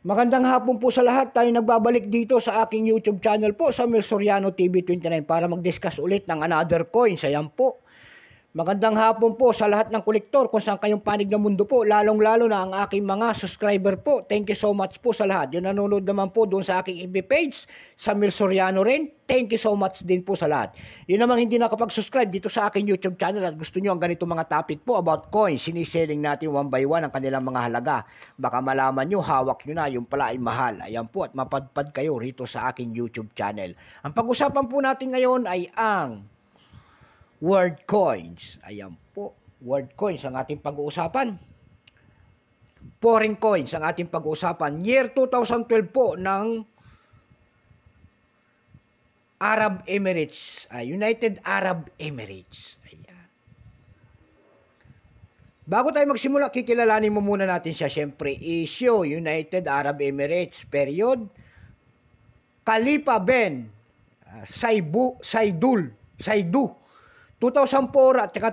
Magandang hapon po sa lahat. Tayo nagbabalik dito sa aking YouTube channel po, Samuel Mel Soriano TV 29 para mag-discuss ulit ng another coin. Sayang po. Magandang hapon po sa lahat ng kolektor kung saan kayong panig ng mundo po, lalong-lalo na ang aking mga subscriber po. Thank you so much po sa lahat. Yung nanonood naman po doon sa aking FB page, Samir Soriano rin, thank you so much din po sa lahat. Yung namang hindi nakapag-subscribe dito sa aking YouTube channel at gusto nyo ang ganito mga topic po about coins, siniselling natin one by one ang kanilang mga halaga. Baka malaman nyo, hawak nyo na, yung pala ay mahal. Ayan po at mapadpad kayo rito sa aking YouTube channel. Ang pag-usapan po natin ngayon ay ang word coins. Ayan po, word coins ang ating pag-uusapan. Foreign coins ang ating pag-uusapan. Year 2012 po ng Arab Emirates, uh, United Arab Emirates. Ayan. Bago tayo magsimula, kikilalanin mo muna natin siya. Siyempre, issue, United Arab Emirates, period. Khalifa Ben, uh, Saibu, Saidul, Saidu, 2004 at saka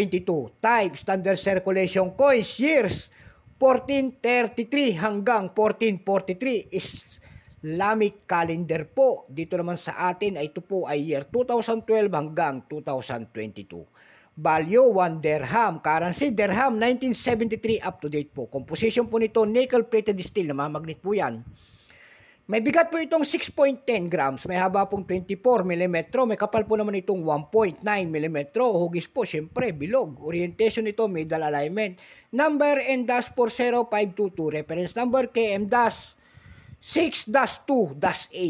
2022 type standard circulation coins years 1433 hanggang 1443 is Islamic calendar po. Dito naman sa atin ay ito po ay year 2012 hanggang 2022. Value 1 dirham. Currency dirham 1973 up to date po. Composition po nito nickel plated steel na magnet po yan. May bigat po itong 6.10 grams, may haba pong 24 mm, may kapal po naman itong 1.9 mm, hugis po siyempre, bilog. Orientation nito, middle alignment. Number N-40522, reference number KM-6-2-A.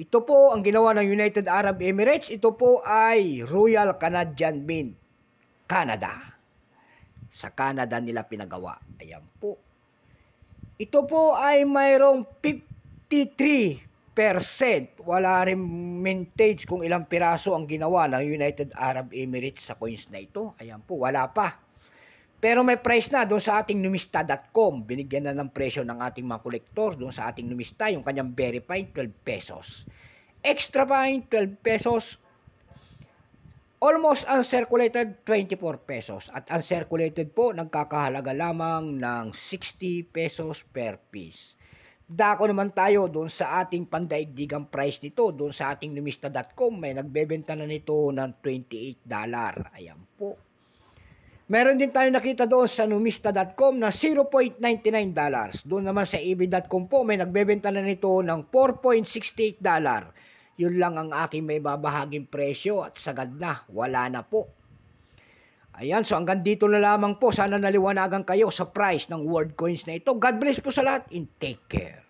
Ito po ang ginawa ng United Arab Emirates, ito po ay Royal Canadian Mint, Canada. Sa Canada nila pinagawa. Ayan po. Ito po ay mayroong 50 93% wala rin mintage kung ilang piraso ang ginawa ng United Arab Emirates sa coins na ito. Ayan po, wala pa. Pero may price na doon sa ating numista.com. Binigyan na ng presyo ng ating mga kolektor doon sa ating numista, yung kanyang verified 12 pesos. Extra fine 12 pesos. Almost uncirculated 24 pesos. At uncirculated po nagkakahalaga lamang ng 60 pesos per piece. Dako naman tayo doon sa ating pandaigdigang price nito. Doon sa ating numista.com, may nagbebenta na nito ng $28. Ayan po. Meron din tayo nakita doon sa numista.com na $0.99. Doon naman sa ebay.com po, may nagbebenta na nito ng $4.68. Yun lang ang aking may babahaging presyo at sagad na, wala na po. Ayan, so hanggang dito na lamang po. Sana naliwanagan kayo sa price ng word coins na ito. God bless po sa lahat and take care.